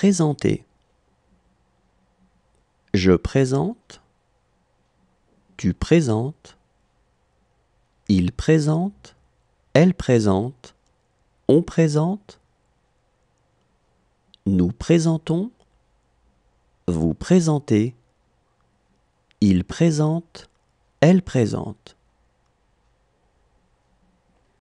Présenter. Je présente. Tu présentes. Il présente. Elle présente. On présente. Nous présentons. Vous présentez. Il présente. Elle présente.